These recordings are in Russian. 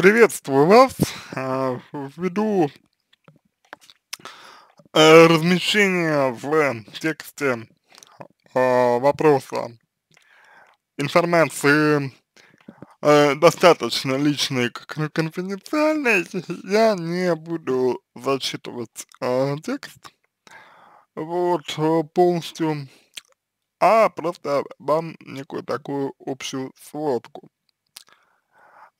Приветствую вас. А, Ввиду э, размещения в тексте а, вопроса информации э, достаточно личной, конфиденциальной, я не буду зачитывать э, текст вот полностью, а просто вам некую такую общую сводку.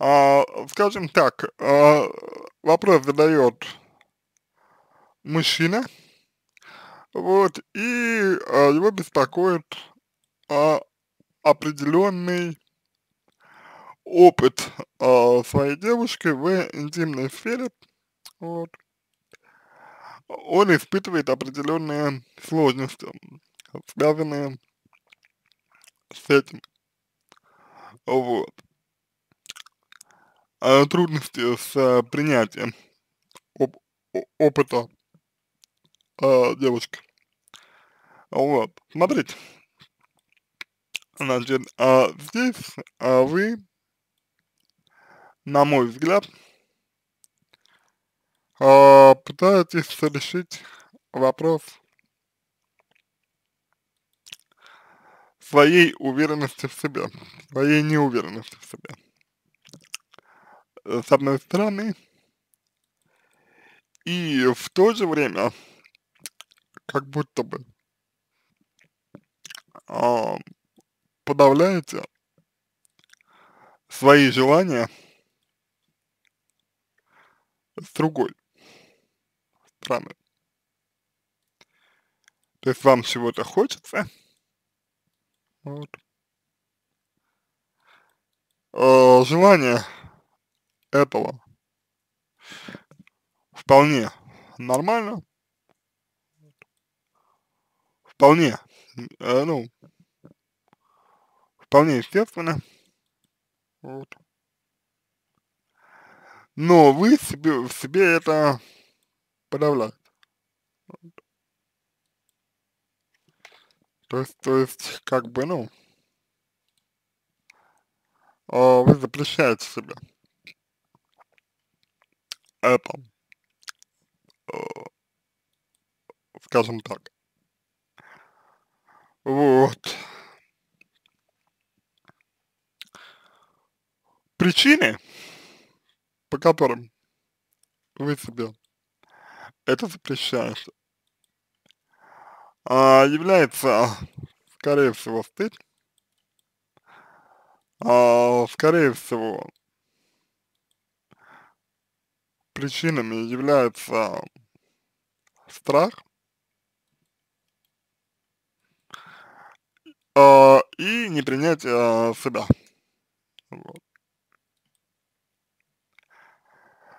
А, скажем так, а, вопрос задает мужчина, вот, и а, его беспокоит а, определенный опыт а, своей девушки в интимной сфере, вот, он испытывает определенные сложности, связанные с этим. Вот. Э, трудности с э, принятием оп опыта э, девушки. Вот, смотрите. Значит, а здесь а вы, на мой взгляд, а, пытаетесь решить вопрос своей уверенности в себе, своей неуверенности в себе. Э, с одной стороны, и в то же время, как будто бы э, а, подавляете свои желания с другой стороны. То есть вам чего-то хочется, вот. Э, желание этого вполне нормально, вполне, э, ну, вполне естественно. Вот. Но вы себе, в себе это подавляете. Вот. То есть, то есть, как бы, ну, а вы запрещаете себя это, скажем так. Вот. Причины, по которым вы себе это запрещаете, а, является, скорее всего, стыд, а, скорее всего, причинами является страх э, и непринятие а, себя. Вот.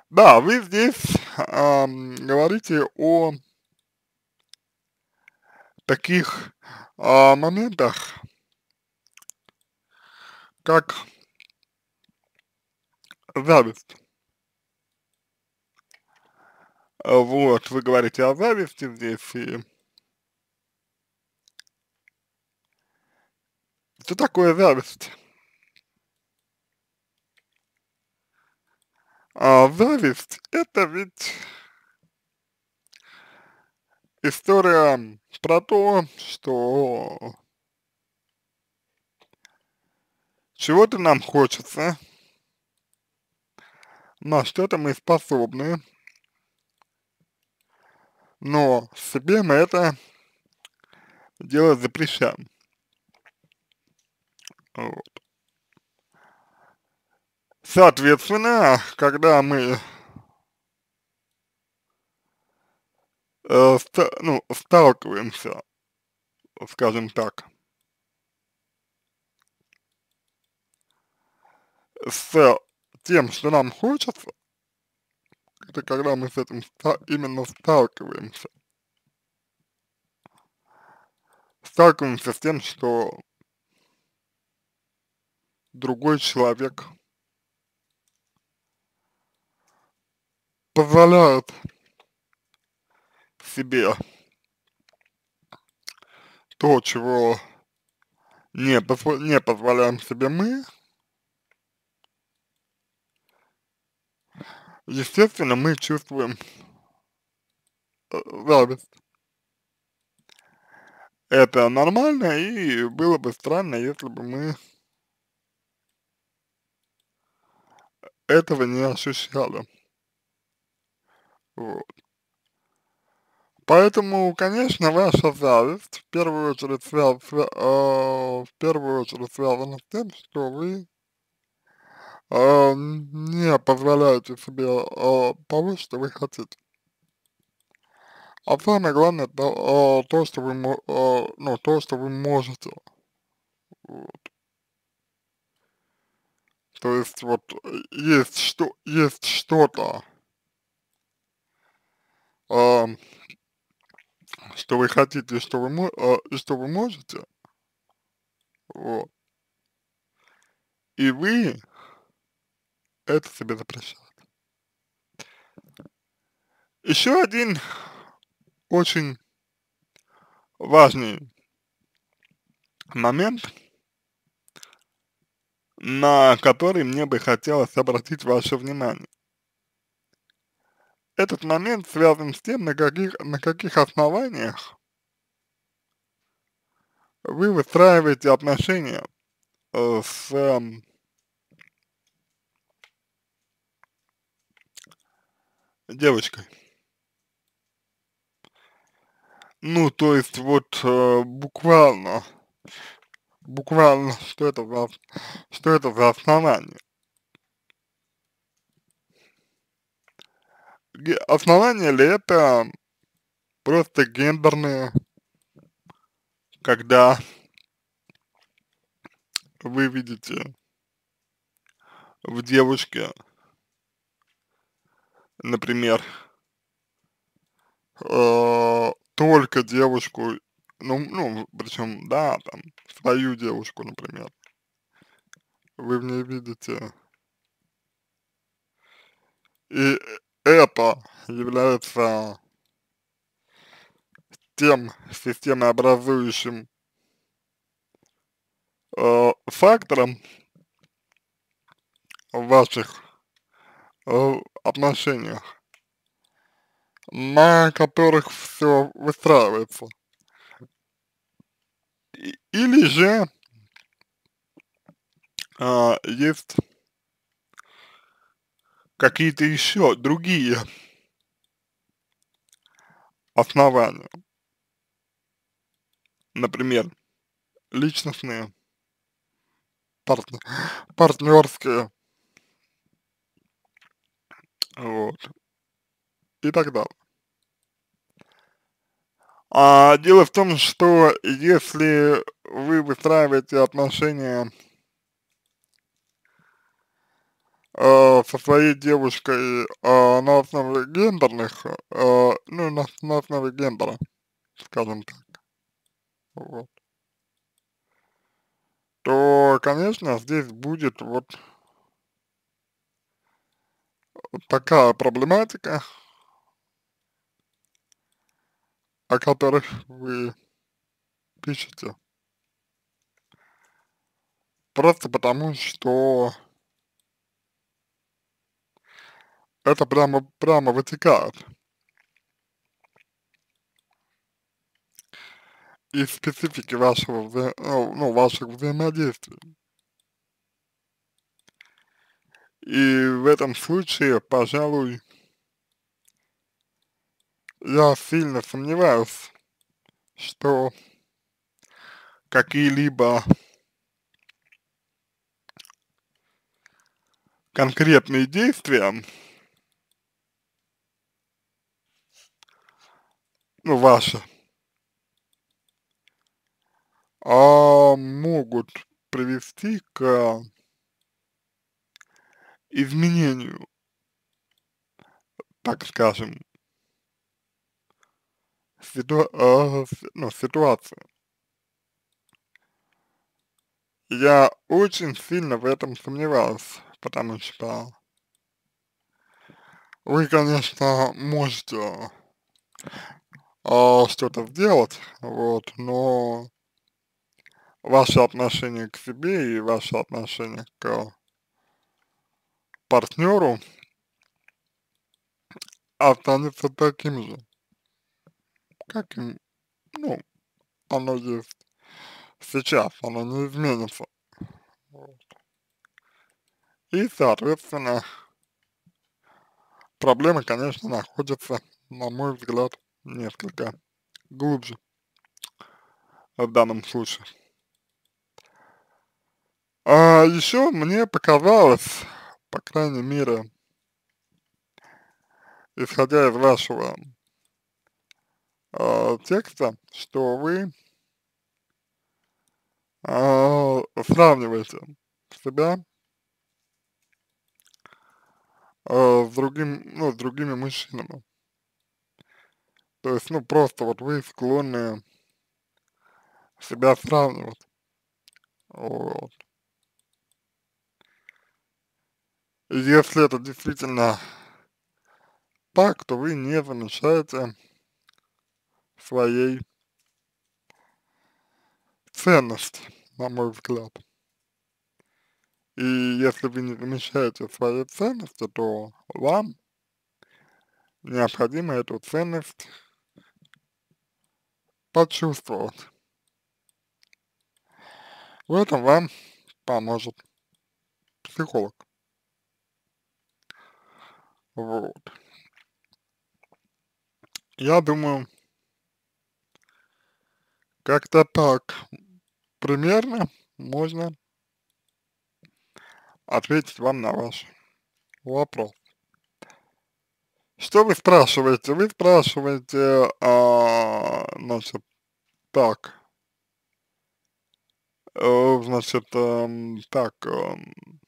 Да, вы здесь э, говорите о таких э, моментах, как зависть. Вот, вы говорите о зависти здесь, и что такое зависть? А зависть – это ведь история про то, что чего-то нам хочется, на что-то мы способны, но себе мы это дело запрещаем. Вот. Соответственно, когда мы э, ст ну, сталкиваемся, скажем так, с тем, что нам хочется, это когда мы с этим именно сталкиваемся. Сталкиваемся с тем, что другой человек позволяет себе то, чего не, позв не позволяем себе мы, естественно, мы чувствуем э, радость. Это нормально, и было бы странно, если бы мы этого не ощущали. Вот. Поэтому, конечно, ваша зависть в первую очередь, связ, э, в первую очередь связана с тем, что вы а, не позволяете себе э, того, что вы хотите. А самое главное, то, а, то что вы, а, ну, то, что вы можете. Вот. То есть, вот, есть что, есть что-то, э, что вы хотите, что вы, э, что вы можете, вот. И вы это тебе запрещают. Еще один очень важный момент, на который мне бы хотелось обратить ваше внимание. Этот момент связан с тем, на каких, на каких основаниях вы выстраиваете отношения э, с эм, девочкой. Ну, то есть вот э, буквально, буквально, что это за, что это за основание? Основание ли это просто гендерные, когда вы видите в девушке например, э, только девушку, ну, ну, причем, да, там, свою девушку, например, вы в ней видите. И это является тем системообразующим э, фактором ваших э, отношениях, на которых все выстраивается. Или же а, есть какие-то еще другие основания. Например, личностные, партнерские вот. И так далее. А дело в том, что если вы выстраиваете отношения э, со своей девушкой э, на основе гендерных, э, ну, на, на основе гендера, скажем так, вот, то, конечно, здесь будет вот такая проблематика, о которых вы пишете. Просто потому, что это прямо, прямо вытекает из специфики вашего, ну, ваших взаимодействий. И в этом случае, пожалуй, я сильно сомневаюсь, что какие-либо конкретные действия, ну, ваши, а, могут привести к изменению, так скажем, ситу э, ну, ситуации. Я очень сильно в этом сомневался, потому что вы, конечно, можете э, что-то сделать, вот, но ваше отношение к себе и ваше отношение к партнеру останется а таким же, как и, ну, оно есть сейчас, оно не изменится. И, соответственно, проблема, конечно, находится, на мой взгляд, несколько глубже в данном случае. А еще мне показалось, по крайней мере, исходя из вашего э, текста, что вы э, сравниваете себя э, с, другим, ну, с другими мужчинами. То есть, ну, просто вот вы склонны себя сравнивать. Вот. Если это действительно так, то вы не замечаете своей ценности, на мой взгляд. И если вы не замечаете свои ценности, то вам необходимо эту ценность почувствовать. В этом вам поможет психолог. Вот. Я думаю, как-то так примерно можно ответить вам на ваш вопрос. Что вы спрашиваете? Вы спрашиваете, а, значит, так, э, значит, эм, так, эм,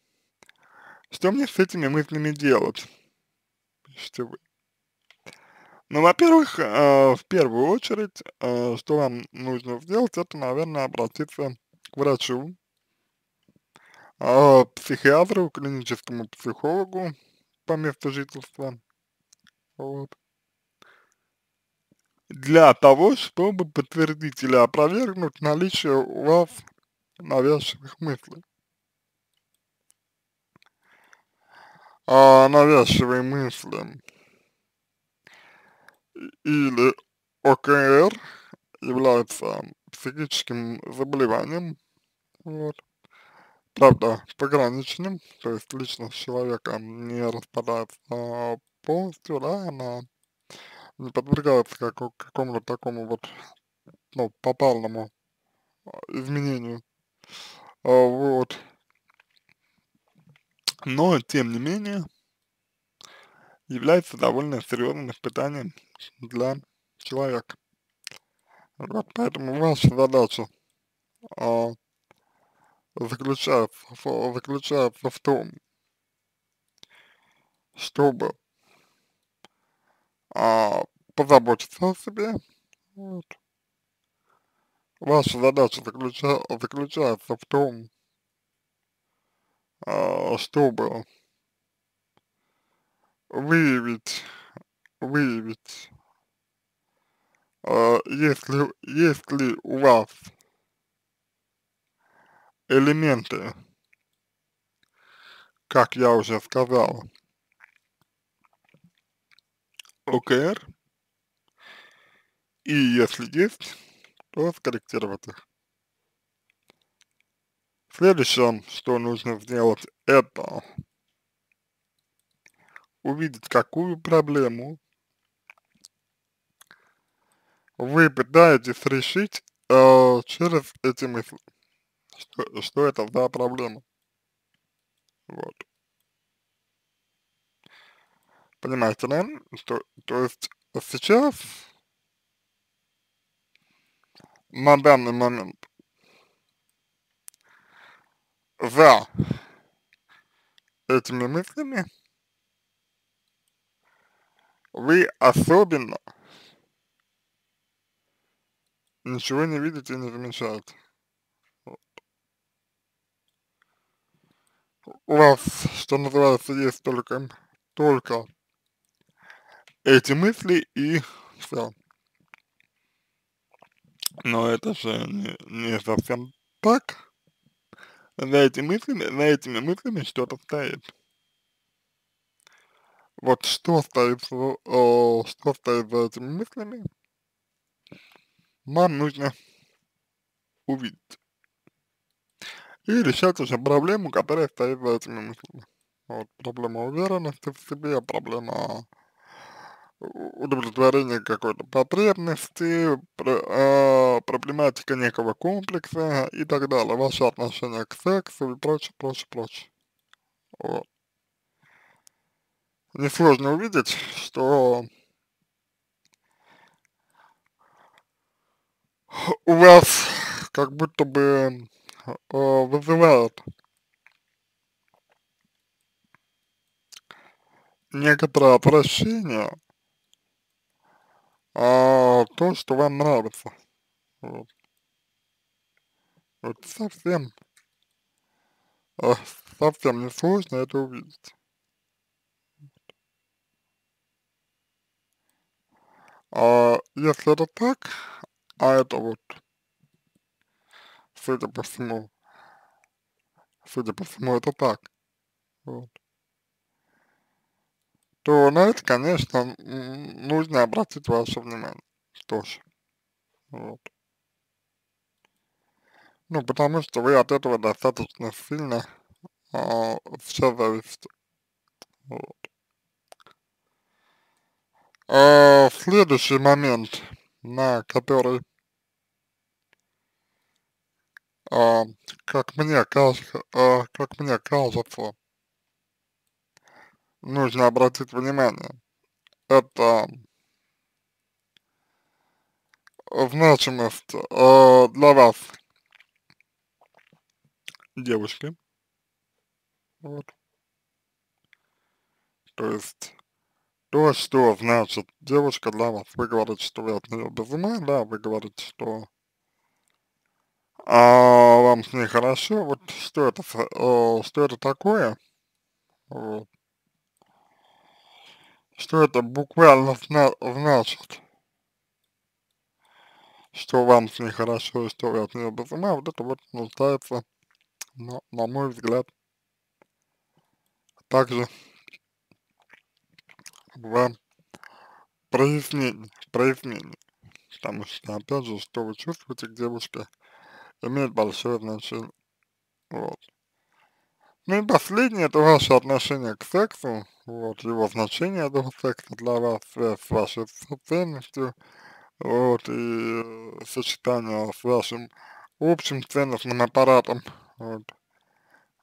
что мне с этими мыслями делать? ищете вы? Ну, во-первых, э, в первую очередь, э, что вам нужно сделать, это, наверное, обратиться к врачу, э, психиатру, клиническому психологу по месту жительства, вот, для того, чтобы подтвердить или опровергнуть наличие у вас навязчивых мыслей. а, навязчивые мысли или ОКР является психическим заболеванием, вот, правда, пограничным, то есть личность человека не распадается полностью, да, она не подвергается как, какому-то такому вот, ну, попарному а, изменению, а, вот, но, тем не менее, является довольно серьезным испытанием для человека. Вот поэтому ваша задача а, заключается, заключается в том, чтобы а, позаботиться о себе. Вот. Ваша задача заключа, заключается в том, а, чтобы выявить, выявить, а, если, если у вас элементы, как я уже сказал, ОКР, и если есть, то скорректировать их. Следующее, что нужно сделать, это увидеть, какую проблему вы пытаетесь решить э, через эти мысли. Что, что это за проблема? Вот. Понимаете, да? Что, то есть сейчас, на данный момент, за этими мыслями, вы особенно ничего не видите и не замечаете. У вас, что называется, есть только, только эти мысли и все. Но это же не, не совсем так за, этими мыслями, за этими мыслями что-то стоит. Вот что стоит, о, что стоит за этими мыслями, вам нужно увидеть. И решать уже проблему, которая стоит за этими мыслями. Вот проблема уверенности в себе, проблема удовлетворение какой-то потребности, пр, э, а, проблематика некого комплекса и так далее, ваше отношение к сексу и прочее, прочее, прочее. Вот. Несложно увидеть, что у вас как будто бы э, вызывает некоторое отвращение а, то, что вам нравится. Вот. Вот совсем, э, совсем не сложно это увидеть. А если это так, а это вот, судя по всему, судя по всему, это так, вот, то на ну, это, конечно, нужно обратить ваше внимание. Что ж, вот. Ну, потому что вы от этого достаточно сильно а, все зависит. Вот. А, следующий момент, на который, а, как мне кажется, а, как мне кажется, нужно обратить внимание, это значимость э, для вас девушки. Вот. То есть то, что значит девушка для вас. Вы говорите, что вы от нее без ума, да, вы говорите, что а, вам с ней хорошо. Вот что это, э, что это такое? Вот что это буквально зна значит, что вам с ней хорошо и что вы от нее без ума, вот это вот нуждается, на, на мой взгляд, также в прояснении, прояснении, потому что, опять же, что вы чувствуете к девушке, имеет большое значение, вот. Ну и последнее, это ваше отношение к сексу, вот, его значение этого секса для вас э, с вашей ценностью, вот, и э, сочетание с вашим общим ценностным аппаратом, вот.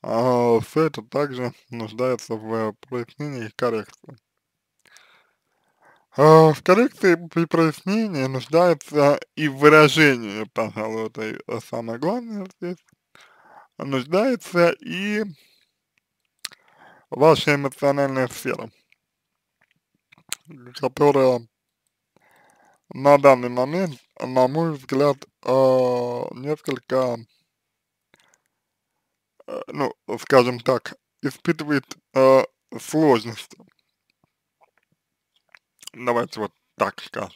А все это также нуждается в э, прояснении и коррекции. А, в коррекции при прояснении нуждается и выражение, пожалуй, это э, самое главное здесь, нуждается и ваша эмоциональная сфера, которая на данный момент, на мой взгляд, э, несколько, э, ну, скажем так, испытывает э, сложности. Давайте вот так скажем.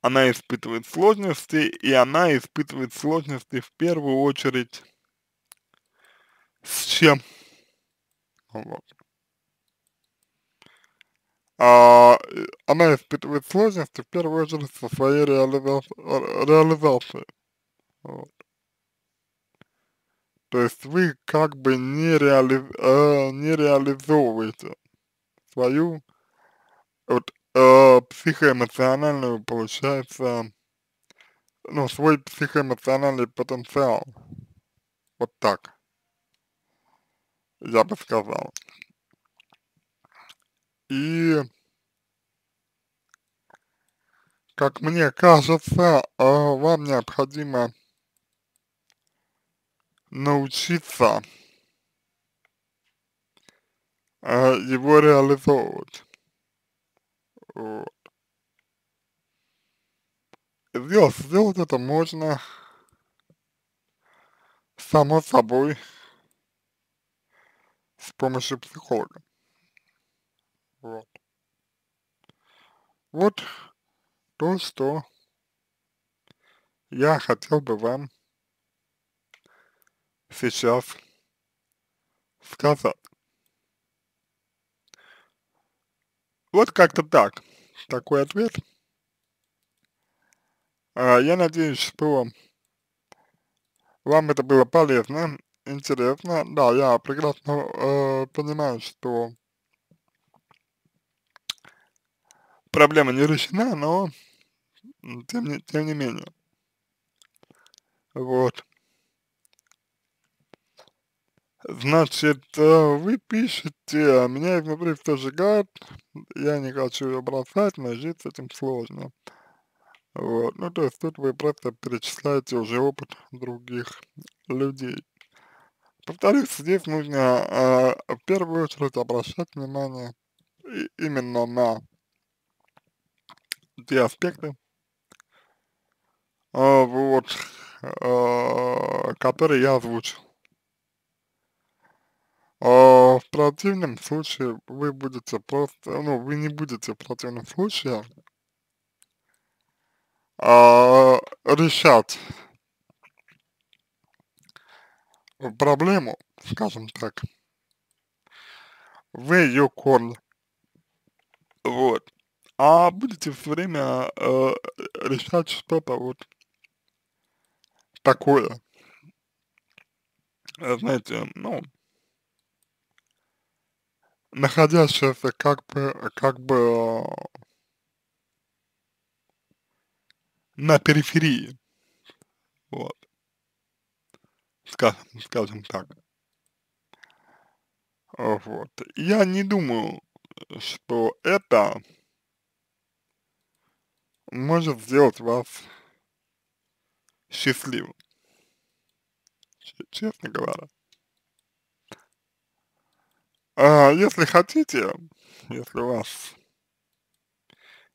Она испытывает сложности, и она испытывает сложности в первую очередь с чем? Вот. А, она испытывает сложности в первую очередь со своей реализа реализацией. Вот. То есть вы как бы не, реали, э, не реализовываете свою вот, э, психоэмоциональную, получается, ну, свой психоэмоциональный потенциал. Вот так я бы сказал. И, как мне кажется, э, вам необходимо научиться э, его реализовывать. Вот. Сделать, это можно само собой с помощью психолога. Вот. Вот то, что я хотел бы вам сейчас сказать. Вот как-то так. Такой ответ. А, я надеюсь, что вам это было полезно интересно. Да, я прекрасно э, понимаю, что проблема не решена, но тем не, тем не менее. Вот. Значит, э, вы пишете, а меня изнутри все сжигает, я не хочу ее бросать, но жить с этим сложно. Вот, ну то есть тут вы просто перечисляете уже опыт других людей. Повторюсь, здесь нужно э, в первую очередь обращать внимание именно на те аспекты, э, вот, э, которые я озвучил. Э, в противном случае вы будете просто, ну, вы не будете в противном случае э, решать в проблему, скажем так, вы ее корни. Вот. А будете все время э, решать что-то вот такое. Э, знаете, ну, находящееся как бы, как бы э, на периферии. Вот скажем так. Э, вот. Я не думаю, что это может сделать вас счастливым, честно говоря. А если хотите, если у вас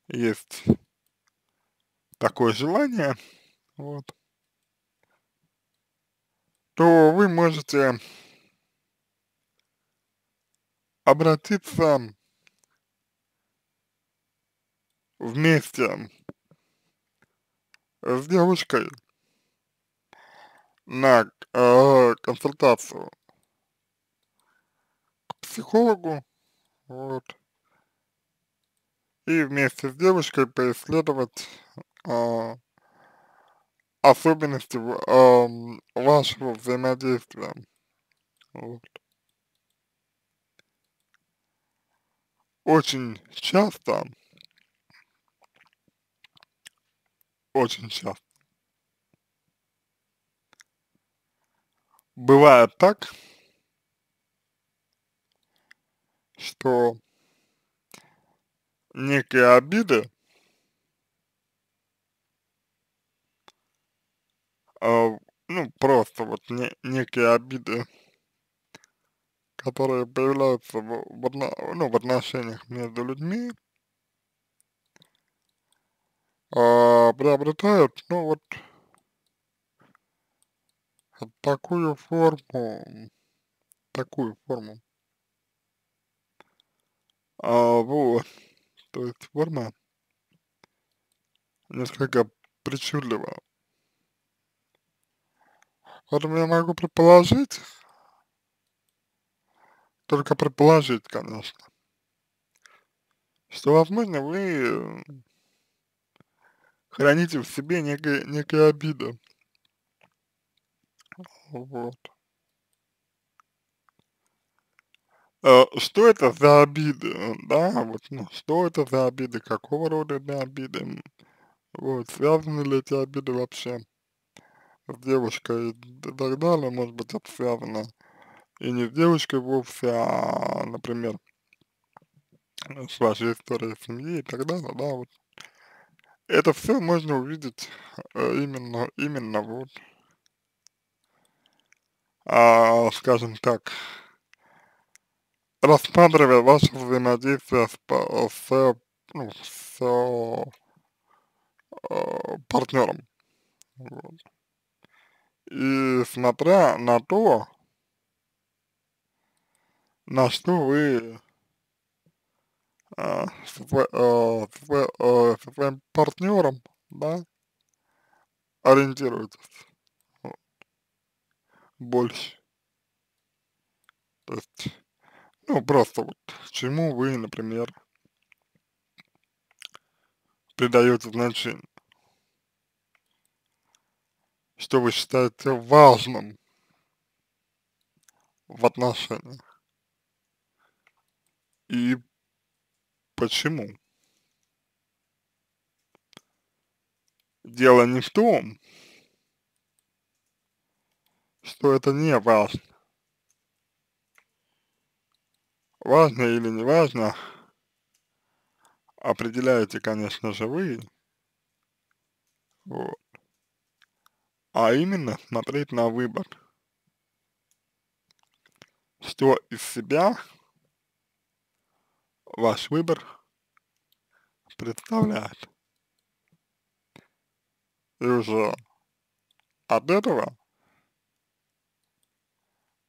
есть такое желание, вот, то вы можете обратиться вместе с девушкой на э, консультацию к психологу, вот, и вместе с девушкой поисследовать э, особенности эм, вашего взаимодействия. Вот. Очень часто, очень часто бывает так, что некие обиды А, ну, просто вот не, некие обиды, которые появляются в, в, одно, ну, в отношениях между людьми, а, приобретают, ну, вот, такую форму, такую форму, а, вот, то есть форма несколько причудливая. Поэтому я могу предположить, только предположить, конечно, что, возможно, вы э, храните в себе некая, некая обида. Вот. Э, что это за обиды, да, вот, ну, что это за обиды, какого рода это обиды, вот, связаны ли эти обиды вообще с девушкой и так далее, может быть, это связано и не с девушкой вовсе, а, например, с вашей историей семьи и так далее, да, вот. Это все можно увидеть э, именно, именно вот, а, скажем так, рассматривая ваше взаимодействие с, с, ну, с э, партнером. Вот. И смотря на то, на что вы э, с, э, с, э, со своим партнером, да, ориентируетесь вот. больше. То есть, ну, просто вот чему вы, например, придаете значение что вы считаете важным в отношениях и почему. Дело не в том, что это не важно. Важно или не важно, определяете, конечно же, вы. Вот а именно смотреть на выбор, что из себя ваш выбор представляет. И уже от этого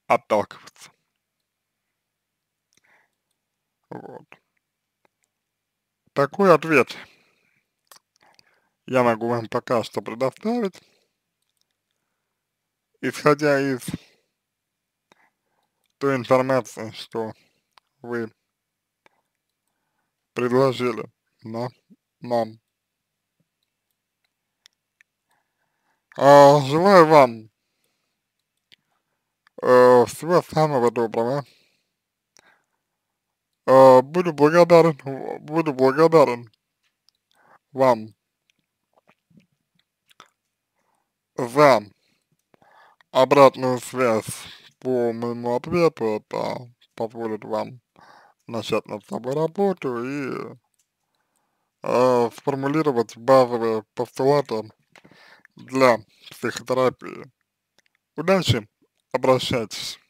отталкиваться. Вот. Такой ответ я могу вам пока что предоставить исходя из той информации, что вы предложили да, нам. А, желаю вам а, всего самого доброго. А, буду благодарен, буду благодарен вам за обратную связь по моему ответу, это позволит вам начать над собой работу и э, сформулировать базовые постулаты для психотерапии. Удачи, обращайтесь.